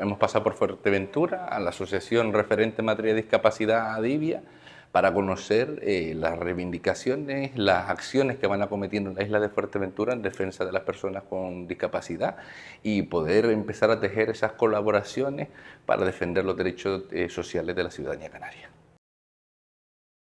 Hemos pasado por Fuerteventura, a la Asociación Referente en Materia de Discapacidad Adivia, para conocer eh, las reivindicaciones, las acciones que van acometiendo en la isla de Fuerteventura en defensa de las personas con discapacidad y poder empezar a tejer esas colaboraciones para defender los derechos eh, sociales de la ciudadanía canaria.